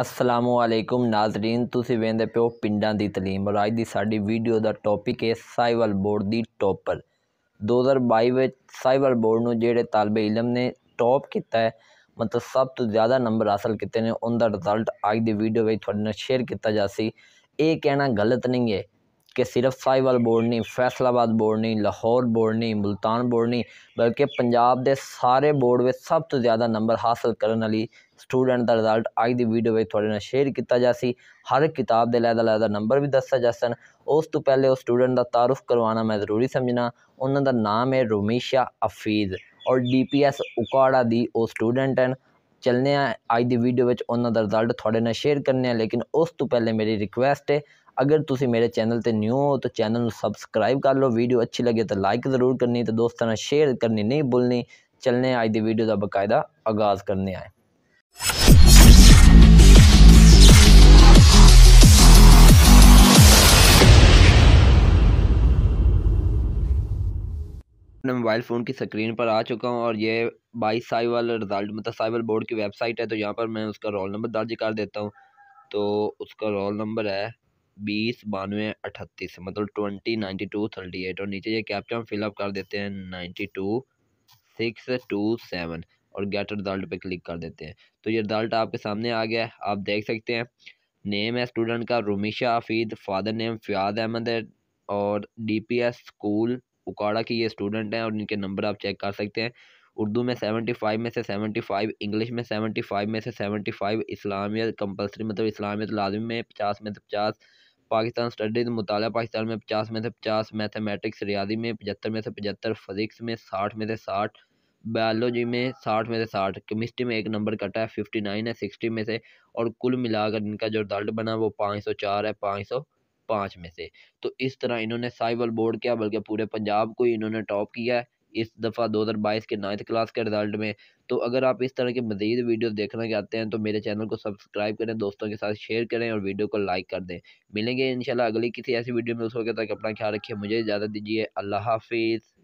ਅਸਲਾਮੁਅਲੈਕੁਮ ਨਾਜ਼ਰੀਨ ਤੁਸੀਂ ਵੇਖਦੇ ਪਿਓ ਪਿੰਡਾਂ ਦੀ تعلیم ਔਰ ਅੱਜ ਦੀ ਸਾਡੀ ਵੀਡੀਓ ਦਾ ਟੌਪਿਕ ਹੈ ਸਾਈਵਲ ਬੋਰਡ ਦੀ ਟੌਪਰ 2022 ਵਿੱਚ ਸਾਈਵਲ ਬੋਰਡ ਨੂੰ ਜਿਹੜੇ ਤਾਲਬੇ ਇਲਮ ਨੇ ਟੌਪ ਕੀਤਾ ਹੈ ਮਤਲਬ ਸਭ ਤੋਂ ਜ਼ਿਆਦਾ ਨੰਬਰ ਹਾਸਲ ਕੀਤੇ ਨੇ ਉਹਨਾਂ ਦਾ ਰਿਜ਼ਲਟ ਅੱਜ ਦੀ ਵੀਡੀਓ ਵਿੱਚ ਤੁਹਾਡੇ ਨਾਲ ਸ਼ੇਅਰ ਕੀਤਾ ਜਾਸੀ ਇਹ ਕਹਿਣਾ ਗਲਤ ਨਹੀਂ ਹੈ कि सिर्फ साहिवाल बोर्ड नहीं फैसलाबाद बोर्ड नहीं लाहौर बोर्ड नहीं मुल्तान बोर्ड नहीं बल्कि पंजाब के सारे बोर्ड में सब तो ज़्यादा नंबर हासिल करने वाली स्टूडेंट का रिजल्ट अज की वीडियो में थोड़े शेयर किया जा सी हर किताब के लहदा लहदा नंबर भी दसा जा सन उस तो पहले उस स्टूडेंट का तारुफ करवाना मैं जरूरी समझना उन्होंने नाम है रोमीशा अफीज़ और डी पी एस उकाड़ा की स्टूडेंट हैं चलने अज की वीडियो ਵੀਡੀਓ ਵਿੱਚ ਉਹਨਾਂ ਦਾ ਰਿਜ਼ਲਟ ਤੁਹਾਡੇ ਨਾਲ ਸ਼ੇਅਰ ਕਰਨੇ ਆ ਲੇਕਿਨ ਉਸ ਤੋਂ ਪਹਿਲੇ अगर तुम मेरे चैनल पर न्यू हो तो चैनल सबसक्राइब कर लो वीडियो अच्छी लगे तो लाइक जरूर करनी तो दोस्तों ने शेयर करनी नहीं भूलनी चलने अज की वीडियो का बकायदा आगाज़ करने आए अपने मोबाइल फ़ोन की स्क्रीन पर आ चुका हूँ और ये बाई साइबल रिजल्ट मतलब साइबल बोर्ड की वेबसाइट है तो यहाँ पर मैं उसका रोल नंबर दर्ज कर देता हूँ तो उसका रोल नंबर है बीस बानवे अठतीस मतलब twenty ninety two thirty eight और नीचे ये कैप्चा हम फिलअप कर देते हैं ninety two six two seven और गेट रिजल्ट पे क्लिक कर देते हैं तो ये रिजल्ट आपके सामने आ गया है आप देख सकते हैं नेम है स्टूडेंट का रोमिशा हफीद फादर नेम फ़याज अहमद है और D P S school Ukada के ये स्टूडेंट हैं और इनके नंबर आप चेक कर सकते हैं उर्दू में सेवेंटी फाइव में से सेवेंटी फाइव इंग्लिश में सेवेंटी फाइव में से सेवेंटी फाइव इस्लामियत कंपलसरी मतलब इस्लामियत तो लाजमी में पचास में से पचास पाकिस्तान स्टडीज तो मुताल पाकिस्तान में पचास में से पचास मैथमेटिक्स रियाजी में पचहत्तर में से पचहत्तर फिजिक्स में साठ में से साठ बायोलॉजी में साठ में से साठ केमिस्ट्री में एक नंबर कटा है फिफ्टी नाइन है सिक्सटी में से और कुल मिलाकर इनका जो रिजल्ट बना वो पाँच सौ चार है पाँच सौ पाँच में से तो इस तरह इन्होंने साइबल बोर्ड क्या बल्कि पूरे पंजाब को ही इन्होंने टॉप किया है इस दफ़ा 2022 के नाइन्थ क्लास के रिजल्ट में तो अगर आप इस तरह के मजीद वीडियो देखना चाहते हैं तो मेरे चैनल को सब्सक्राइब करें दोस्तों के साथ शेयर करें और वीडियो को लाइक कर दें मिलेंगे इंशाल्लाह अगली किसी ऐसी वीडियो में उस वक्त तक अपना ख्याल रखिए मुझे इजाज़त दीजिए अल्लाह हाफिज़